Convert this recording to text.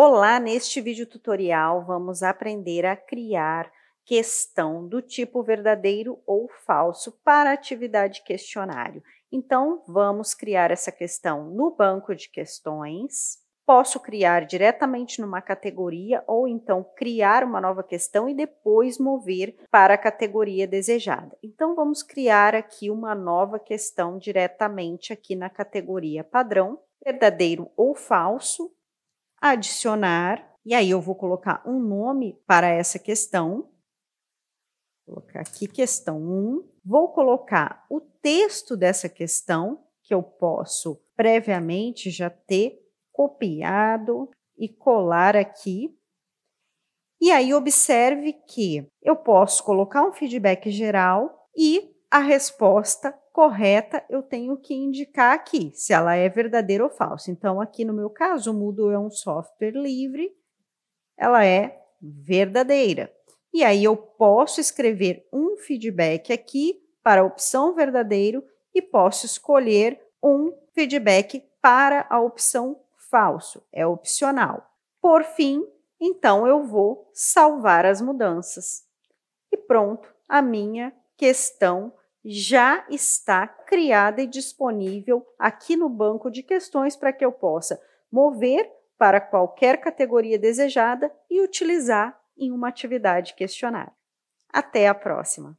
Olá, neste vídeo tutorial vamos aprender a criar questão do tipo verdadeiro ou falso para atividade questionário. Então, vamos criar essa questão no banco de questões. Posso criar diretamente numa categoria ou então criar uma nova questão e depois mover para a categoria desejada. Então, vamos criar aqui uma nova questão diretamente aqui na categoria padrão, verdadeiro ou falso, adicionar, e aí eu vou colocar um nome para essa questão. Vou colocar aqui questão 1. Vou colocar o texto dessa questão, que eu posso previamente já ter copiado e colar aqui. E aí observe que eu posso colocar um feedback geral e a resposta correta, eu tenho que indicar aqui se ela é verdadeira ou falsa. Então, aqui no meu caso, o Moodle é um software livre, ela é verdadeira. E aí eu posso escrever um feedback aqui para a opção verdadeiro e posso escolher um feedback para a opção falso, é opcional. Por fim, então eu vou salvar as mudanças. E pronto, a minha questão já está criada e disponível aqui no banco de questões para que eu possa mover para qualquer categoria desejada e utilizar em uma atividade questionário. Até a próxima!